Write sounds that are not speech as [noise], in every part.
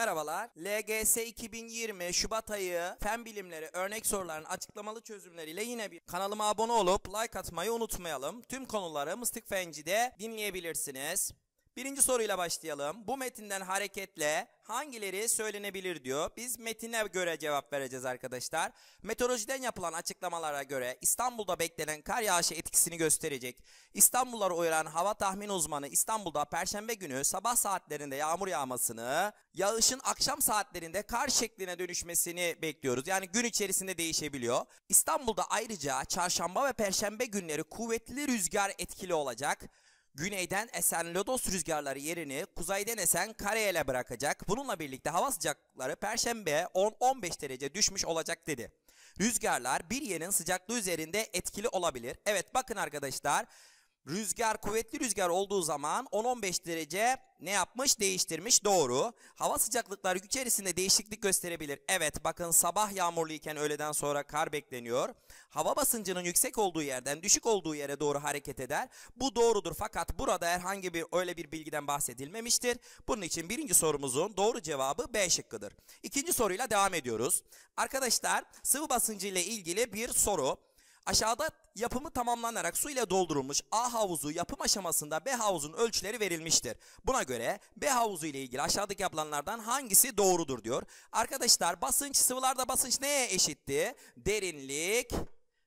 Merhabalar. LGS 2020 Şubat ayı fen bilimleri örnek soruların açıklamalı çözümleriyle yine bir kanalıma abone olup like atmayı unutmayalım. Tüm konuları Mıstık Fenci'de dinleyebilirsiniz. Birinci soruyla başlayalım. Bu metinden hareketle hangileri söylenebilir diyor. Biz metine göre cevap vereceğiz arkadaşlar. Meteorolojiden yapılan açıklamalara göre İstanbul'da beklenen kar yağışı etkisini gösterecek. İstanbul'ları uyaran hava tahmin uzmanı İstanbul'da perşembe günü sabah saatlerinde yağmur yağmasını, yağışın akşam saatlerinde kar şekline dönüşmesini bekliyoruz. Yani gün içerisinde değişebiliyor. İstanbul'da ayrıca çarşamba ve perşembe günleri kuvvetli rüzgar etkili olacak. Güneyden esen lodos rüzgarları yerini kuzeyden esen kareyele bırakacak. Bununla birlikte hava sıcaklıkları perşembe 10-15 derece düşmüş olacak dedi. Rüzgarlar bir yerin sıcaklığı üzerinde etkili olabilir. Evet bakın arkadaşlar Rüzgar kuvvetli rüzgar olduğu zaman 10-15 derece ne yapmış? Değiştirmiş. Doğru. Hava sıcaklıkları içerisinde değişiklik gösterebilir. Evet bakın sabah yağmurluyken öğleden sonra kar bekleniyor. Hava basıncının yüksek olduğu yerden düşük olduğu yere doğru hareket eder. Bu doğrudur fakat burada herhangi bir öyle bir bilgiden bahsedilmemiştir. Bunun için birinci sorumuzun doğru cevabı B şıkkıdır. İkinci soruyla devam ediyoruz. Arkadaşlar sıvı basıncı ile ilgili bir soru. Aşağıda yapımı tamamlanarak su ile doldurulmuş A havuzu yapım aşamasında B havuzun ölçüleri verilmiştir. Buna göre B havuzu ile ilgili aşağıdaki yapılanlardan hangisi doğrudur diyor. Arkadaşlar basınç sıvılarda basınç neye eşitti? Derinlik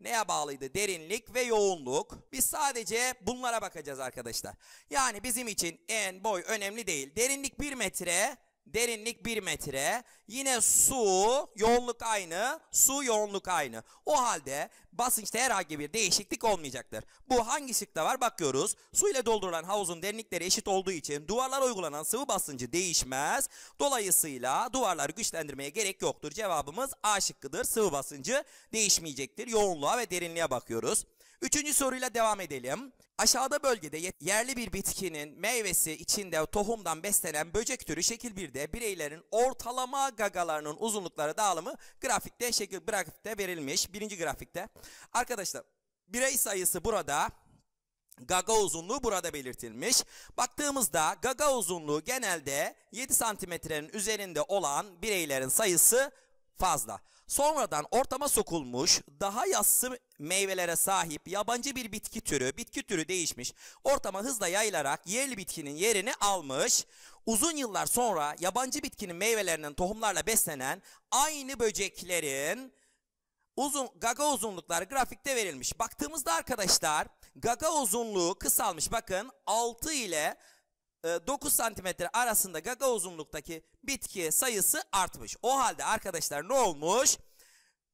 neye bağlıydı? Derinlik ve yoğunluk. Biz sadece bunlara bakacağız arkadaşlar. Yani bizim için en boy önemli değil. Derinlik 1 metre Derinlik 1 metre. Yine su yoğunluk aynı. Su yoğunluk aynı. O halde basınçta herhangi bir değişiklik olmayacaktır. Bu hangi şıkta var bakıyoruz. Su ile doldurulan havuzun derinlikleri eşit olduğu için duvarlara uygulanan sıvı basıncı değişmez. Dolayısıyla duvarları güçlendirmeye gerek yoktur. Cevabımız A şıkkıdır. Sıvı basıncı değişmeyecektir. Yoğunluğa ve derinliğe bakıyoruz. Üçüncü soruyla devam edelim. Aşağıda bölgede yerli bir bitkinin meyvesi içinde tohumdan beslenen böcek türü şekil 1'de bireylerin ortalama gagalarının uzunlukları dağılımı grafikte şekil grafikte verilmiş. Birinci grafikte. Arkadaşlar birey sayısı burada Gaga uzunluğu burada belirtilmiş. Baktığımızda gaga uzunluğu genelde 7 santimetrenin üzerinde olan bireylerin sayısı fazla. Sonradan ortama sokulmuş daha yassı meyvelere sahip yabancı bir bitki türü, bitki türü değişmiş. Ortama hızla yayılarak yerli bitkinin yerini almış. Uzun yıllar sonra yabancı bitkinin meyvelerinin tohumlarla beslenen aynı böceklerin uzun gaga uzunlukları grafikte verilmiş. Baktığımızda arkadaşlar gaga uzunluğu kısalmış. Bakın 6 ile 9 ee, santimetre arasında gaga uzunluktaki bitki sayısı artmış. O halde arkadaşlar ne olmuş?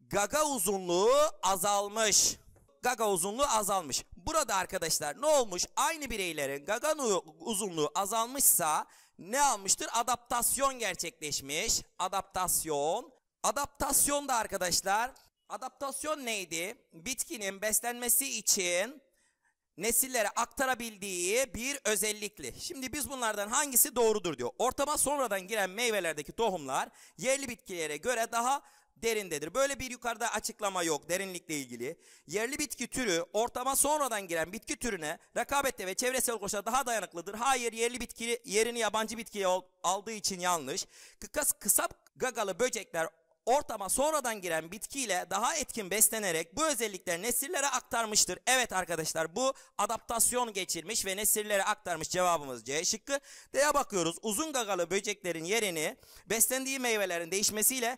Gaga uzunluğu azalmış. Gaga uzunluğu azalmış. Burada arkadaşlar ne olmuş? Aynı bireylerin gaga uzunluğu azalmışsa ne almıştır? Adaptasyon gerçekleşmiş. Adaptasyon. Adaptasyon da arkadaşlar. Adaptasyon neydi? Bitkinin beslenmesi için nesillere aktarabildiği bir özellikli. Şimdi biz bunlardan hangisi doğrudur diyor. Ortama sonradan giren meyvelerdeki tohumlar yerli bitkilere göre daha derindedir. Böyle bir yukarıda açıklama yok derinlikle ilgili. Yerli bitki türü ortama sonradan giren bitki türüne rakabette ve çevresel koşullara daha dayanıklıdır. Hayır yerli bitki yerini yabancı bitkiye aldığı için yanlış. Kısa, kısa gagalı böcekler ortama sonradan giren bitkiyle daha etkin beslenerek bu özellikleri nesillere aktarmıştır. Evet arkadaşlar bu adaptasyon geçirmiş ve nesillere aktarmış cevabımız C şıkkı. D'ye bakıyoruz. Uzun gagalı böceklerin yerini beslendiği meyvelerin değişmesiyle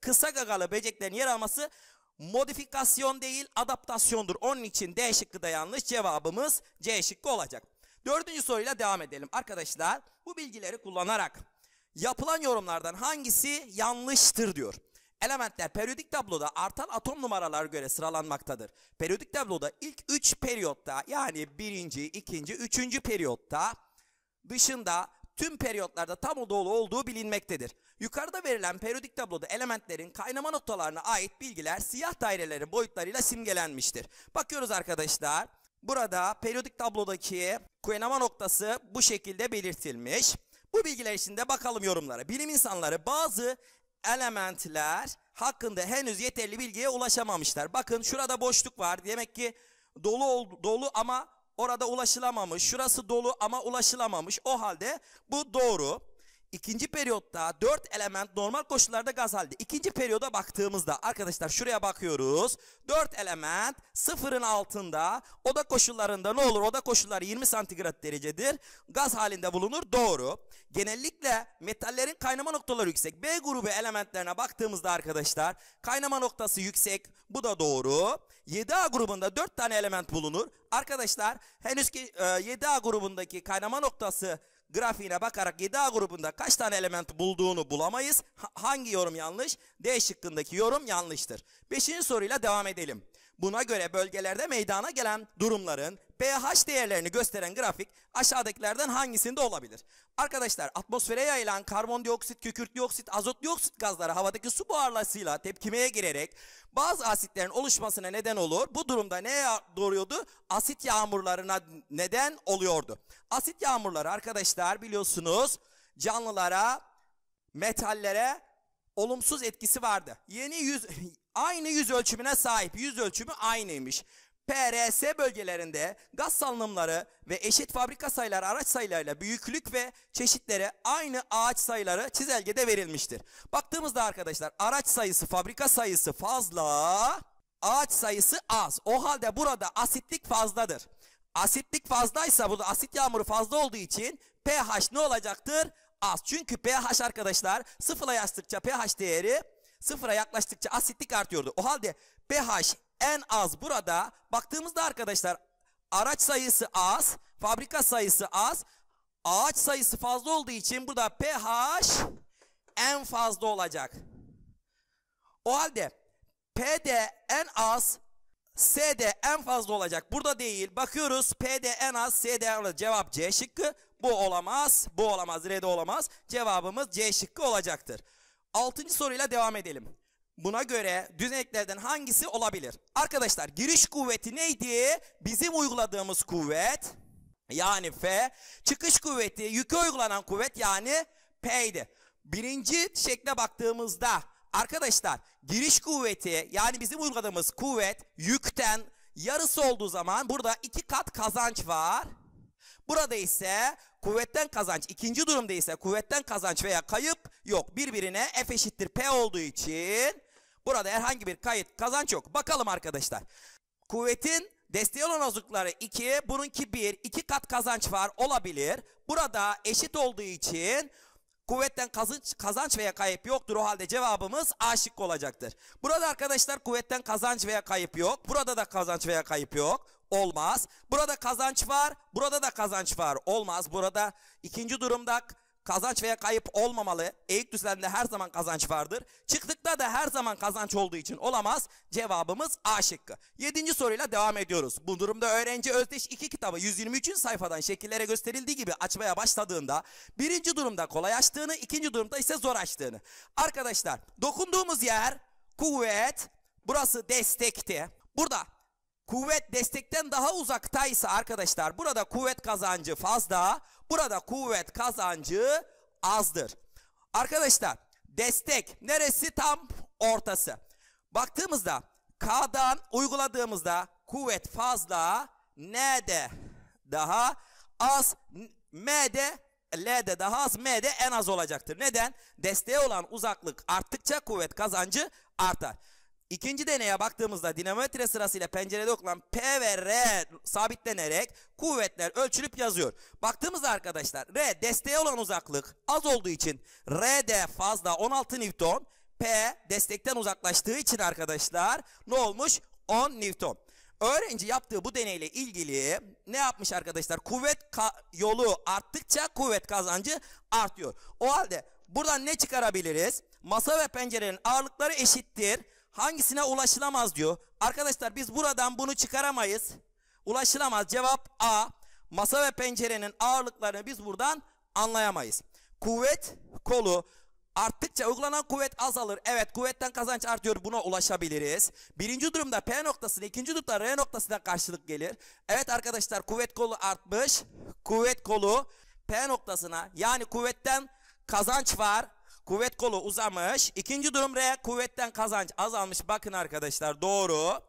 kısa gagalı böceklerin yer alması modifikasyon değil adaptasyondur. Onun için D şıkkı da yanlış cevabımız C şıkkı olacak. Dördüncü soruyla devam edelim. Arkadaşlar bu bilgileri kullanarak Yapılan yorumlardan hangisi yanlıştır diyor. Elementler periyodik tabloda artan atom numaralar göre sıralanmaktadır. Periyodik tabloda ilk 3 periyotta yani 1. 2. 3. periyotta dışında tüm periyotlarda tam dolu olduğu bilinmektedir. Yukarıda verilen periyodik tabloda elementlerin kaynama noktalarına ait bilgiler siyah dairelerin boyutlarıyla simgelenmiştir. Bakıyoruz arkadaşlar. Burada periyodik tablodaki kaynama noktası bu şekilde belirtilmiş. Bu bilgiler içinde bakalım yorumlara. Bilim insanları bazı elementler hakkında henüz yeterli bilgiye ulaşamamışlar. Bakın şurada boşluk var. Demek ki dolu dolu ama orada ulaşılamamış. Şurası dolu ama ulaşılamamış. O halde bu doğru. İkinci periyotta 4 element normal koşullarda gaz halde. İkinci periyoda baktığımızda arkadaşlar şuraya bakıyoruz. 4 element sıfırın altında oda koşullarında ne olur? Oda koşulları 20 santigrat derecedir. Gaz halinde bulunur. Doğru. Genellikle metallerin kaynama noktaları yüksek. B grubu elementlerine baktığımızda arkadaşlar kaynama noktası yüksek. Bu da doğru. 7A grubunda 4 tane element bulunur. Arkadaşlar henüz ki 7A e, grubundaki kaynama noktası grafiğine bakarak gıda grubunda kaç tane element bulduğunu bulamayız. Ha, hangi yorum yanlış? D şıkkındaki yorum yanlıştır. Beşinci soruyla devam edelim. Buna göre bölgelerde meydana gelen durumların pH değerlerini gösteren grafik aşağıdakilerden hangisinde olabilir? Arkadaşlar atmosfere yayılan karbondioksit, kükürt dioksit, azot dioksit gazları havadaki su buharlasıyla tepkimeye girerek bazı asitlerin oluşmasına neden olur. Bu durumda ne doğuruyordu? Asit yağmurlarına neden oluyordu. Asit yağmurları arkadaşlar biliyorsunuz canlılara, metallere olumsuz etkisi vardı. Yeni yüz [laughs] Aynı yüz ölçümüne sahip. Yüz ölçümü aynıymış. PRS bölgelerinde gaz salınımları ve eşit fabrika sayıları araç sayılarıyla büyüklük ve çeşitlere aynı ağaç sayıları çizelgede verilmiştir. Baktığımızda arkadaşlar araç sayısı fabrika sayısı fazla ağaç sayısı az. O halde burada asitlik fazladır. Asitlik fazlaysa burada asit yağmuru fazla olduğu için pH ne olacaktır? Az. Çünkü pH arkadaşlar sıfıla yaştıkça pH değeri Sıfıra yaklaştıkça asitlik artıyordu. O halde pH en az burada baktığımızda arkadaşlar araç sayısı az, fabrika sayısı az, ağaç sayısı fazla olduğu için burada pH en fazla olacak. O halde P en az, S en fazla olacak. Burada değil. Bakıyoruz P en az, S de en fazla. Cevap C şıkkı. Bu olamaz, bu olamaz, R de olamaz. Cevabımız C şıkkı olacaktır. Altıncı soruyla devam edelim. Buna göre düzeneklerden hangisi olabilir? Arkadaşlar giriş kuvveti neydi? Bizim uyguladığımız kuvvet yani F. Çıkış kuvveti yüke uygulanan kuvvet yani P'ydi. Birinci şekle baktığımızda arkadaşlar giriş kuvveti yani bizim uyguladığımız kuvvet yükten yarısı olduğu zaman burada iki kat kazanç var. Burada ise kuvvetten kazanç ikinci durumda ise kuvvetten kazanç veya kayıp yok. Birbirine F eşittir P olduğu için burada herhangi bir kayıt kazanç yok. Bakalım arkadaşlar. Kuvvetin desteği olan azıkları 2, bununki 1, 2 kat kazanç var olabilir. Burada eşit olduğu için Kuvvetten kazanç, kazanç veya kayıp yoktur. O halde cevabımız A şıkkı olacaktır. Burada arkadaşlar kuvvetten kazanç veya kayıp yok. Burada da kazanç veya kayıp yok. Olmaz. Burada kazanç var. Burada da kazanç var. Olmaz. Burada ikinci durumda kazanç veya kayıp olmamalı. Eğik düzlemde her zaman kazanç vardır. Çıktıkta da her zaman kazanç olduğu için olamaz. Cevabımız A şıkkı. Yedinci soruyla devam ediyoruz. Bu durumda öğrenci özdeş iki kitabı 123. sayfadan şekillere gösterildiği gibi açmaya başladığında birinci durumda kolay açtığını, ikinci durumda ise zor açtığını. Arkadaşlar dokunduğumuz yer kuvvet, burası destekti. Burada kuvvet destekten daha uzaktaysa arkadaşlar burada kuvvet kazancı fazla, burada kuvvet kazancı azdır. Arkadaşlar destek neresi tam ortası. Baktığımızda K'dan uyguladığımızda kuvvet fazla, N'de daha az, M'de L'de daha az, M'de en az olacaktır. Neden? Desteğe olan uzaklık arttıkça kuvvet kazancı artar. İkinci deneye baktığımızda dinamometre sırasıyla pencerede okunan P ve R sabitlenerek kuvvetler ölçülüp yazıyor. Baktığımızda arkadaşlar R desteğe olan uzaklık az olduğu için R de fazla 16 Newton. P destekten uzaklaştığı için arkadaşlar ne olmuş? 10 Newton. Öğrenci yaptığı bu deneyle ilgili ne yapmış arkadaşlar? Kuvvet yolu arttıkça kuvvet kazancı artıyor. O halde buradan ne çıkarabiliriz? Masa ve pencerenin ağırlıkları eşittir. Hangisine ulaşılamaz diyor. Arkadaşlar biz buradan bunu çıkaramayız. Ulaşılamaz. Cevap A. Masa ve pencerenin ağırlıklarını biz buradan anlayamayız. Kuvvet kolu Arttıkça uygulanan kuvvet azalır. Evet kuvvetten kazanç artıyor buna ulaşabiliriz. Birinci durumda P noktasına ikinci durumda R noktasına karşılık gelir. Evet arkadaşlar kuvvet kolu artmış. Kuvvet kolu P noktasına yani kuvvetten kazanç var. Kuvvet kolu uzamış. İkinci durum R kuvvetten kazanç azalmış. Bakın arkadaşlar doğru.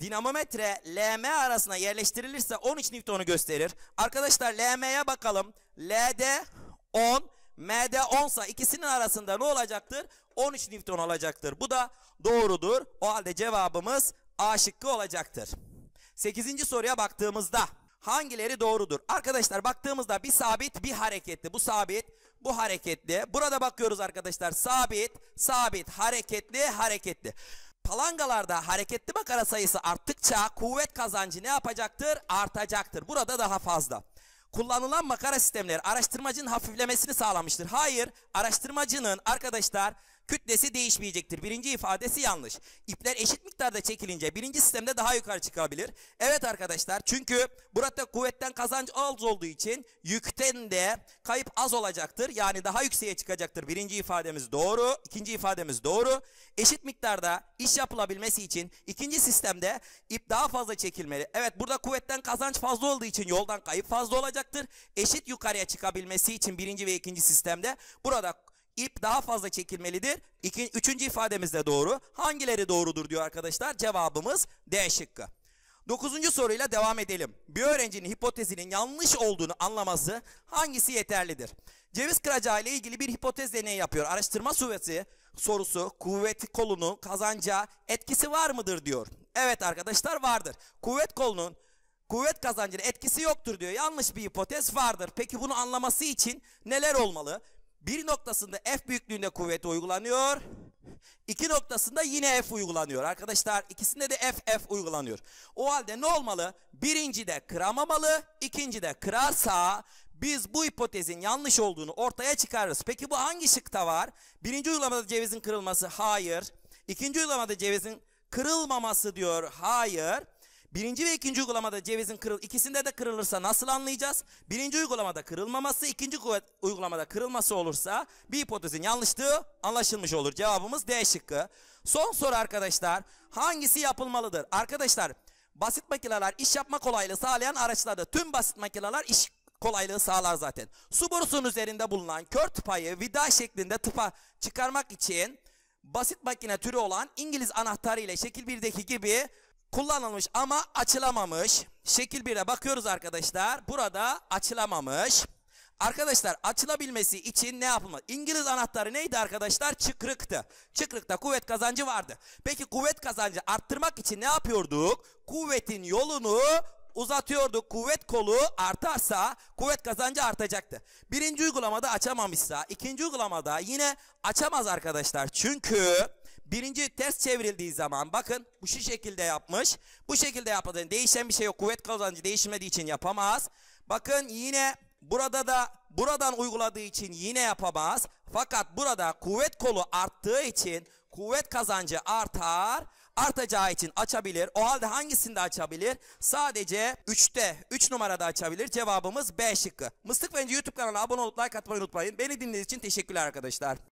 Dinamometre LM arasına yerleştirilirse 13 Newton'u gösterir. Arkadaşlar LM'ye bakalım. LD 10, MD 10 sa ikisinin arasında ne olacaktır? 13 Newton olacaktır. Bu da doğrudur. O halde cevabımız A şıkkı olacaktır. 8. soruya baktığımızda hangileri doğrudur? Arkadaşlar baktığımızda bir sabit bir hareketli. Bu sabit bu hareketli. Burada bakıyoruz arkadaşlar sabit, sabit, hareketli, hareketli. Palangalarda hareketli makara sayısı arttıkça kuvvet kazancı ne yapacaktır? Artacaktır. Burada daha fazla. Kullanılan makara sistemleri araştırmacının hafiflemesini sağlamıştır. Hayır, araştırmacının arkadaşlar kütlesi değişmeyecektir. Birinci ifadesi yanlış. İpler eşit miktarda çekilince birinci sistemde daha yukarı çıkabilir. Evet arkadaşlar çünkü burada kuvvetten kazanç az olduğu için yükten de kayıp az olacaktır. Yani daha yükseğe çıkacaktır. Birinci ifademiz doğru. ikinci ifademiz doğru. Eşit miktarda iş yapılabilmesi için ikinci sistemde ip daha fazla çekilmeli. Evet burada kuvvetten kazanç fazla olduğu için yoldan kayıp fazla olacaktır. Eşit yukarıya çıkabilmesi için birinci ve ikinci sistemde burada ip daha fazla çekilmelidir. İki, üçüncü ifademiz de doğru. Hangileri doğrudur diyor arkadaşlar. Cevabımız D şıkkı. Dokuzuncu soruyla devam edelim. Bir öğrencinin hipotezinin yanlış olduğunu anlaması hangisi yeterlidir? Ceviz kıracağı ile ilgili bir hipotez deneyi yapıyor. Araştırma suveti sorusu kuvvet kolunun kazanca etkisi var mıdır diyor. Evet arkadaşlar vardır. Kuvvet kolunun kuvvet kazancına etkisi yoktur diyor. Yanlış bir hipotez vardır. Peki bunu anlaması için neler olmalı? Bir noktasında F büyüklüğünde kuvveti uygulanıyor. İki noktasında yine F uygulanıyor. Arkadaşlar ikisinde de F F uygulanıyor. O halde ne olmalı? Birincide de kıramamalı, ikinci kırarsa biz bu hipotezin yanlış olduğunu ortaya çıkarırız. Peki bu hangi şıkta var? Birinci uygulamada cevizin kırılması hayır. İkinci uygulamada cevizin kırılmaması diyor hayır. Birinci ve ikinci uygulamada cevizin kırıl, ikisinde de kırılırsa nasıl anlayacağız? Birinci uygulamada kırılmaması, ikinci uygulamada kırılması olursa bir hipotezin yanlışlığı anlaşılmış olur. Cevabımız D şıkkı. Son soru arkadaşlar. Hangisi yapılmalıdır? Arkadaşlar basit makineler iş yapma kolaylığı sağlayan araçlarda tüm basit makineler iş kolaylığı sağlar zaten. Su borusunun üzerinde bulunan kör tıpayı vida şeklinde tıpa çıkarmak için basit makine türü olan İngiliz anahtarı ile şekil 1'deki gibi kullanılmış ama açılamamış. Şekil 1'e bakıyoruz arkadaşlar. Burada açılamamış. Arkadaşlar açılabilmesi için ne yapılmalı? İngiliz anahtarı neydi arkadaşlar? Çıkrıktı. Çıkrıkta kuvvet kazancı vardı. Peki kuvvet kazancı arttırmak için ne yapıyorduk? Kuvvetin yolunu uzatıyorduk. Kuvvet kolu artarsa kuvvet kazancı artacaktı. Birinci uygulamada açamamışsa ikinci uygulamada yine açamaz arkadaşlar. Çünkü Birinci ters çevrildiği zaman bakın bu şu şekilde yapmış. Bu şekilde yapmadı. Değişen bir şey yok. Kuvvet kazancı değişmediği için yapamaz. Bakın yine burada da buradan uyguladığı için yine yapamaz. Fakat burada kuvvet kolu arttığı için kuvvet kazancı artar. Artacağı için açabilir. O halde hangisinde açabilir? Sadece 3'te 3 üç numarada açabilir. Cevabımız B şıkkı. Mıstık Bence YouTube kanalına abone olup like atmayı unutmayın. Beni dinlediğiniz için teşekkürler arkadaşlar.